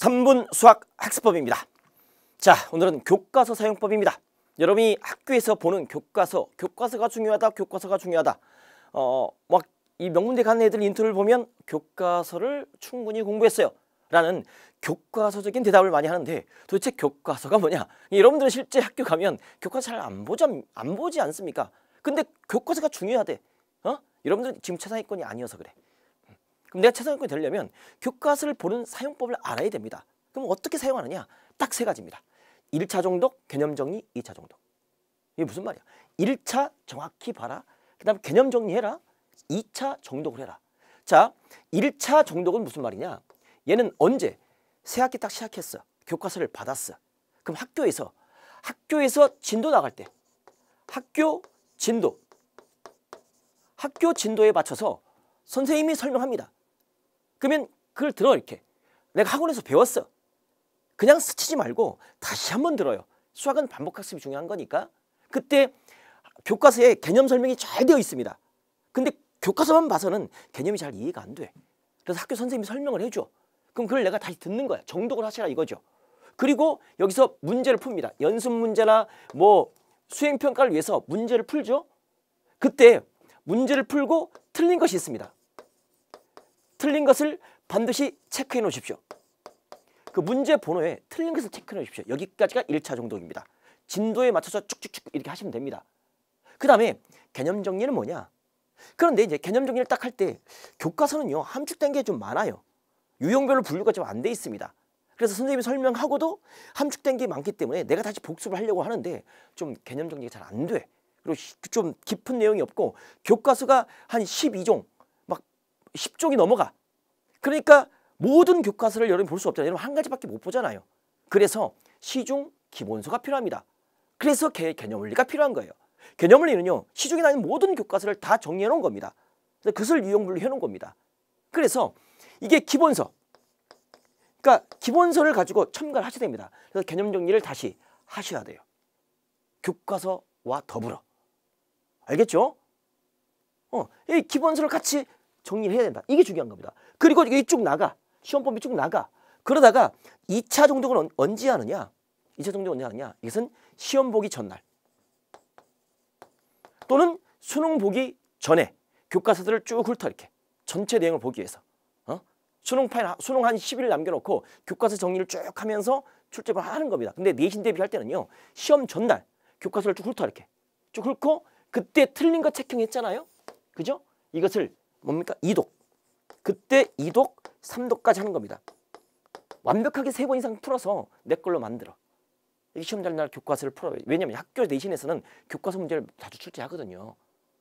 3분 수학 학습법입니다. 자, 오늘은 교과서 사용법입니다. 여러분이 학교에서 보는 교과서, 교과서가 중요하다, 교과서가 중요하다. 어, 막 이 명문대 가는 애들 인터뷰를 보면 교과서를 충분히 공부했어요. 라는 교과서적인 대답을 많이 하는데 도대체 교과서가 뭐냐? 여러분들은 실제 학교 가면 교과서 잘 안 보지, 안 보지 않습니까? 근데 교과서가 중요하대. 어? 여러분들 지금 최상위권이 아니어서 그래. 그럼 내가 최상위권이 되려면 교과서를 보는 사용법을 알아야 됩니다. 그럼 어떻게 사용하느냐? 딱 세 가지입니다. 1차 정독, 개념 정리, 2차 정독. 이게 무슨 말이야? 1차 정확히 봐라. 그 다음에 개념 정리해라. 2차 정독을 해라. 자, 1차 정독은 무슨 말이냐? 얘는 언제? 새학기 딱 시작했어. 교과서를 받았어. 그럼 학교에서 학교에서 진도 나갈 때 학교 진도 학교 진도에 맞춰서 선생님이 설명합니다. 그러면 그걸 들어 이렇게. 내가 학원에서 배웠어. 그냥 스치지 말고 다시 한번 들어요. 수학은 반복학습이 중요한 거니까. 그때 교과서에 개념 설명이 잘 되어 있습니다. 근데 교과서만 봐서는 개념이 잘 이해가 안 돼. 그래서 학교 선생님이 설명을 해줘. 그럼 그걸 내가 다시 듣는 거야. 정독을 하시라 이거죠. 그리고 여기서 문제를 풉니다. 연습 문제나 뭐 수행평가를 위해서 문제를 풀죠. 그때 문제를 풀고 틀린 것이 있습니다. 틀린 것을 반드시 체크해 놓으십시오. 그 문제 번호에 틀린 것을 체크해 놓으십시오. 여기까지가 1차 정독입니다. 진도에 맞춰서 쭉쭉쭉 이렇게 하시면 됩니다. 그 다음에 개념 정리는 뭐냐? 그런데 이제 개념 정리를 딱 할 때 교과서는요. 함축된 게 좀 많아요. 유형별로 분류가 좀 안 돼 있습니다. 그래서 선생님이 설명하고도 함축된 게 많기 때문에 내가 다시 복습을 하려고 하는데 좀 개념 정리가 잘 안 돼. 그리고 좀 깊은 내용이 없고 교과서가 한 12종, 10쪽이 넘어가. 그러니까 모든 교과서를 여러분 볼 수 없잖아요. 여러분 한 가지밖에 못 보잖아요. 그래서 시중 기본서가 필요합니다. 그래서 개, 개념 원리가 필요한 거예요. 개념 원리는요. 시중에 나있는 모든 교과서를 다 정리해 놓은 겁니다. 그것을 유형별로 해 놓은 겁니다. 그래서 이게 기본서. 그러니까 기본서를 가지고 첨가를 하셔야 됩니다. 그래서 개념 정리를 다시 하셔야 돼요. 교과서와 더불어. 알겠죠? 어, 이 기본서를 같이 정리를 해야 된다. 이게 중요한 겁니다. 그리고 이게 쭉 나가. 시험 범위 쭉 나가. 그러다가 2차 종독은 언제 하느냐? 2차 종독은 언제 하느냐? 이것은 시험 보기 전날 또는 수능 보기 전에 교과서들을 쭉 훑어 이렇게 전체 내용을 보기 위해서 어? 수능 파일 수능 한 10일 남겨놓고 교과서 정리를 쭉 하면서 출제를 하는 겁니다. 근데 내신 대비할 때는요 시험 전날 교과서를 쭉 훑어 이렇게 쭉 훑고 그때 틀린 거 체킹했잖아요. 그죠? 이것을 뭡니까? 2독. 그때 2독, 3독까지 하는 겁니다. 완벽하게 세 번 이상 풀어서 내 걸로 만들어. 시험 잘날 교과서를 풀어. 왜냐면 학교 내신에서는 교과서 문제를 자주 출제하거든요.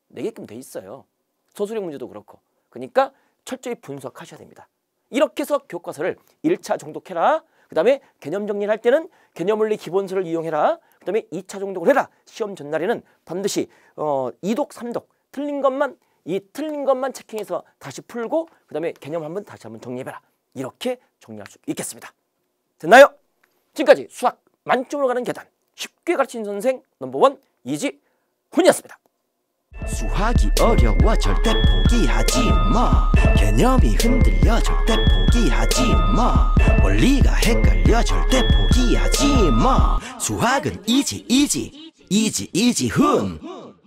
내게끔 네 돼 있어요. 소수력 문제도 그렇고. 그러니까 철저히 분석하셔야 됩니다. 이렇게 해서 교과서를 1차 정독해라. 그 다음에 개념 정리를 할 때는 개념 원리 기본서를 이용해라. 그 다음에 2차 정독을 해라. 시험 전날에는 반드시 어, 2독, 3독 틀린 것만 이 틀린 것만 체킹해서 다시 풀고 그 다음에 개념 한번 다시 한번 정리해봐라. 이렇게 정리할 수 있겠습니다. 됐나요? 지금까지 수학 만점으로 가는 계단 쉽게 가르치는 선생 넘버원 이지훈이었습니다. 수학이 어려워 절대 포기하지 마 개념이 흔들려 절대 포기하지 마 원리가 헷갈려 절대 포기하지 마 수학은 이지 이지 이지 이지훈